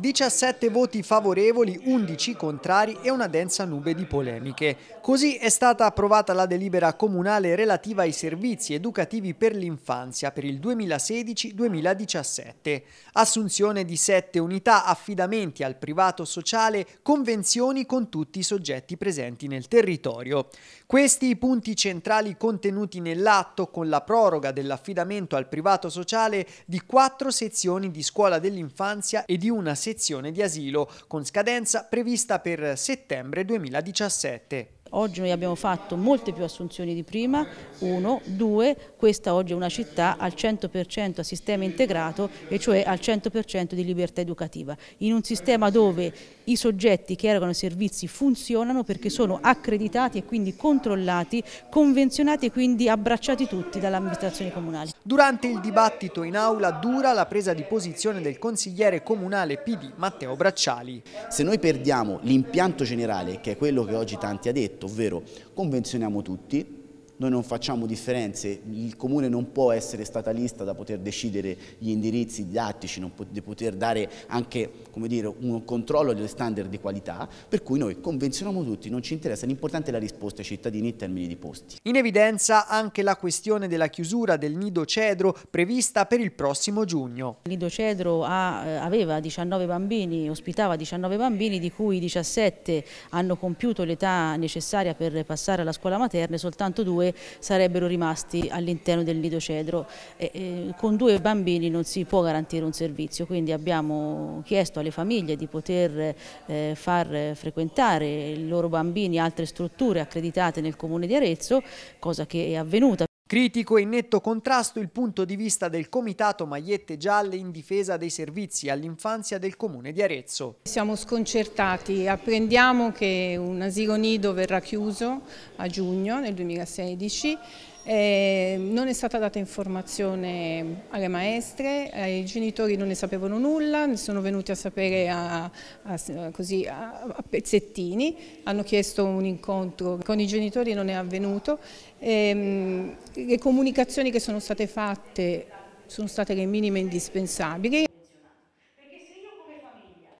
17 voti favorevoli, 11 contrari e una densa nube di polemiche. Così è stata approvata la delibera comunale relativa ai servizi educativi per l'infanzia per il 2016-2017, assunzione di 7 unità, affidamenti al privato sociale, convenzioni con tutti i soggetti presenti nel territorio. Questi i punti centrali contenuti nell'atto con la proroga dell'affidamento al privato sociale di 4 sezioni di scuola dell'infanzia e di una sezione sezione di asilo, con scadenza prevista per settembre 2017. Oggi noi abbiamo fatto molte più assunzioni di prima, uno, due, questa oggi è una città al 100% a sistema integrato e cioè al 100% di libertà educativa, in un sistema dove i soggetti che erogano i servizi funzionano perché sono accreditati e quindi controllati, convenzionati e quindi abbracciati tutti dall'amministrazione comunale. Durante il dibattito in aula dura la presa di posizione del consigliere comunale PD Matteo Bracciali. Se noi perdiamo l'impianto generale, che è quello che oggi tanti ha detto, ovvero convenzioniamo tutti, noi non facciamo differenze, il comune non può essere statalista da poter decidere gli indirizzi didattici, non di poter dare anche dire, un controllo degli standard di qualità, per cui noi convenzioniamo tutti, non ci interessa, l'importante è la risposta ai cittadini in termini di posti. In evidenza anche la questione della chiusura del nido cedro prevista per il prossimo giugno. Il nido cedro ha, eh, aveva 19 bambini, ospitava 19 bambini di cui 17 hanno compiuto l'età necessaria per passare alla scuola materna e soltanto due sarebbero rimasti all'interno del nido cedro. E, e, con due bambini non si può garantire un servizio, quindi abbiamo chiesto alle famiglie di poter eh, far frequentare i loro bambini altre strutture accreditate nel comune di Arezzo, cosa che è avvenuta Critico e in netto contrasto il punto di vista del Comitato Magliette Gialle in difesa dei servizi all'infanzia del Comune di Arezzo. Siamo sconcertati, apprendiamo che un asilo nido verrà chiuso a giugno del 2016 eh, non è stata data informazione alle maestre, ai genitori non ne sapevano nulla, ne sono venuti a sapere a, a, così, a, a pezzettini, hanno chiesto un incontro con i genitori, non è avvenuto. Eh, le comunicazioni che sono state fatte sono state le minime indispensabili.